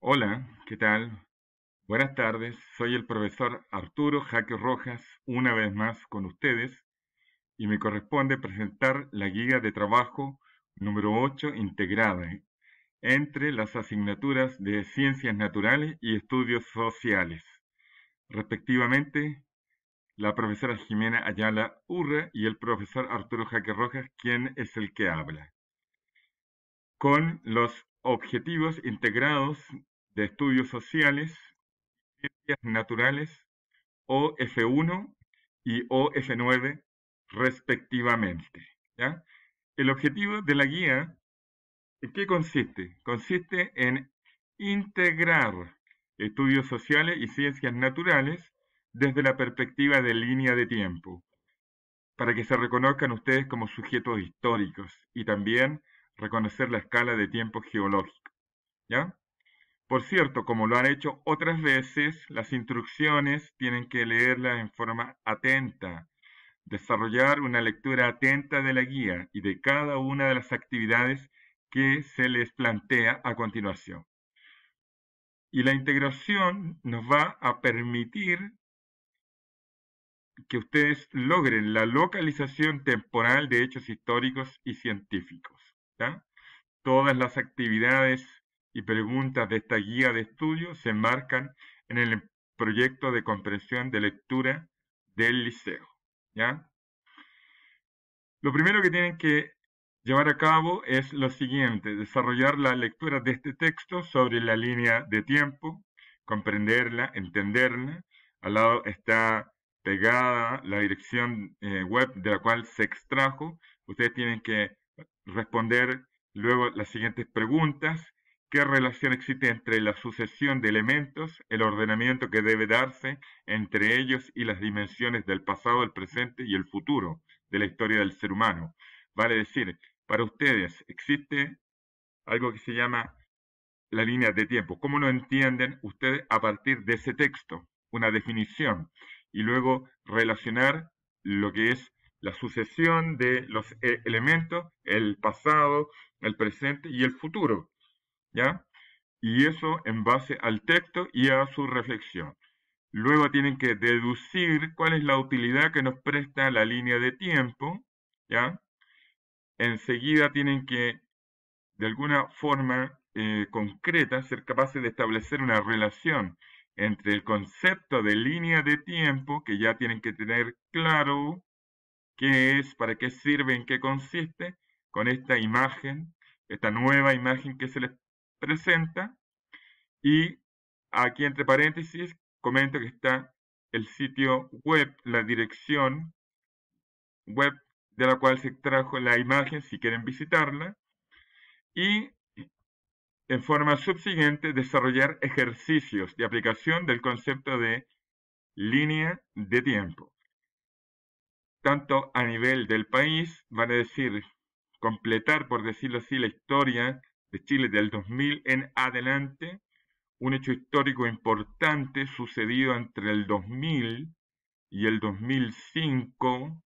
Hola, ¿qué tal? Buenas tardes, soy el profesor Arturo Jaque Rojas, una vez más con ustedes, y me corresponde presentar la guía de trabajo número 8 integrada entre las asignaturas de Ciencias Naturales y Estudios Sociales. Respectivamente, la profesora Jimena Ayala Urra y el profesor Arturo Jaque Rojas, quien es el que habla. Con los objetivos integrados de estudios sociales, ciencias naturales, OF1 y OF9 respectivamente. El objetivo de la guía, ¿en qué consiste? Consiste en integrar estudios sociales y ciencias naturales desde la perspectiva de línea de tiempo, para que se reconozcan ustedes como sujetos históricos y también reconocer la escala de tiempo geológico. ¿Ya? Por cierto, como lo han hecho otras veces, las instrucciones tienen que leerlas en forma atenta, desarrollar una lectura atenta de la guía y de cada una de las actividades que se les plantea a continuación. Y la integración nos va a permitir que ustedes logren la localización temporal de hechos históricos y científicos. Todas las actividades y preguntas de esta guía de estudio se enmarcan en el proyecto de comprensión de lectura del liceo. ¿ya? Lo primero que tienen que llevar a cabo es lo siguiente, desarrollar la lectura de este texto sobre la línea de tiempo, comprenderla, entenderla. Al lado está pegada la dirección eh, web de la cual se extrajo. Ustedes tienen que responder luego las siguientes preguntas. ¿Qué relación existe entre la sucesión de elementos, el ordenamiento que debe darse entre ellos y las dimensiones del pasado, el presente y el futuro de la historia del ser humano? Vale decir, para ustedes existe algo que se llama la línea de tiempo. ¿Cómo lo entienden ustedes a partir de ese texto? Una definición. Y luego relacionar lo que es la sucesión de los eh, elementos, el pasado, el presente y el futuro, ¿ya? Y eso en base al texto y a su reflexión. Luego tienen que deducir cuál es la utilidad que nos presta la línea de tiempo, ¿ya? Enseguida tienen que, de alguna forma eh, concreta, ser capaces de establecer una relación entre el concepto de línea de tiempo, que ya tienen que tener claro, qué es, para qué sirve, en qué consiste, con esta imagen, esta nueva imagen que se les presenta. Y aquí entre paréntesis comento que está el sitio web, la dirección web de la cual se trajo la imagen si quieren visitarla. Y en forma subsiguiente desarrollar ejercicios de aplicación del concepto de línea de tiempo tanto a nivel del país, van a decir, completar, por decirlo así, la historia de Chile del 2000 en adelante, un hecho histórico importante sucedido entre el 2000 y el 2005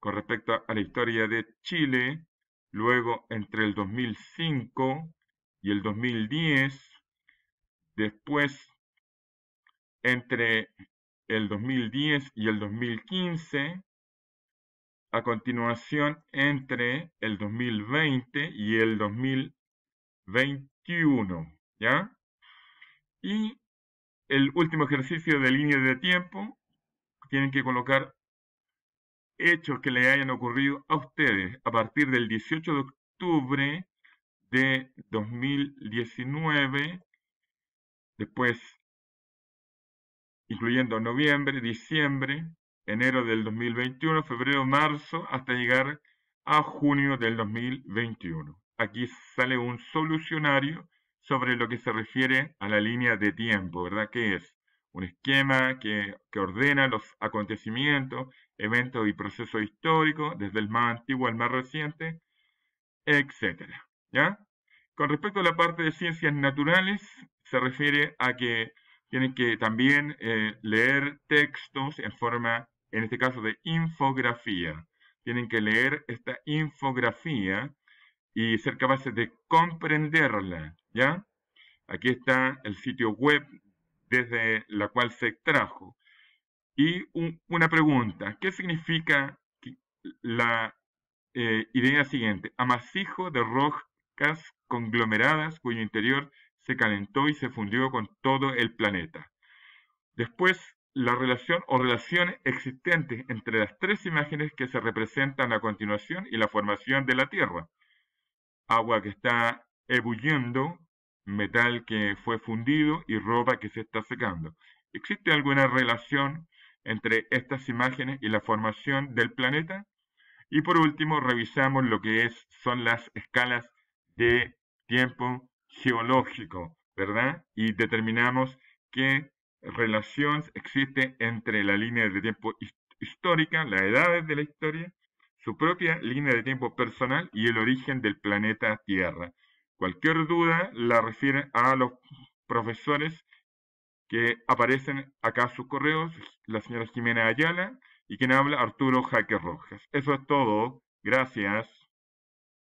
con respecto a la historia de Chile, luego entre el 2005 y el 2010, después entre el 2010 y el 2015, a continuación, entre el 2020 y el 2021, ¿ya? Y el último ejercicio de línea de tiempo, tienen que colocar hechos que le hayan ocurrido a ustedes a partir del 18 de octubre de 2019, después incluyendo noviembre, diciembre, enero del 2021, febrero, marzo, hasta llegar a junio del 2021. Aquí sale un solucionario sobre lo que se refiere a la línea de tiempo, ¿verdad? Que es un esquema que, que ordena los acontecimientos, eventos y procesos históricos, desde el más antiguo al más reciente, etcétera. ¿Ya? Con respecto a la parte de ciencias naturales, se refiere a que tienen que también eh, leer textos en forma en este caso de infografía. Tienen que leer esta infografía y ser capaces de comprenderla, ¿ya? Aquí está el sitio web desde la cual se extrajo. Y una pregunta, ¿qué significa la eh, idea siguiente? Amasijo de rocas conglomeradas cuyo interior se calentó y se fundió con todo el planeta. Después la relación o relaciones existentes entre las tres imágenes que se representan a continuación y la formación de la Tierra. Agua que está ebulliendo, metal que fue fundido y ropa que se está secando. ¿Existe alguna relación entre estas imágenes y la formación del planeta? Y por último, revisamos lo que es, son las escalas de tiempo geológico, ¿verdad? Y determinamos que relación existe entre la línea de tiempo histórica, las edades de la historia, su propia línea de tiempo personal y el origen del planeta Tierra. Cualquier duda la refieren a los profesores que aparecen acá sus correos, la señora Jimena Ayala y quien habla Arturo Jaque Rojas. Eso es todo. Gracias.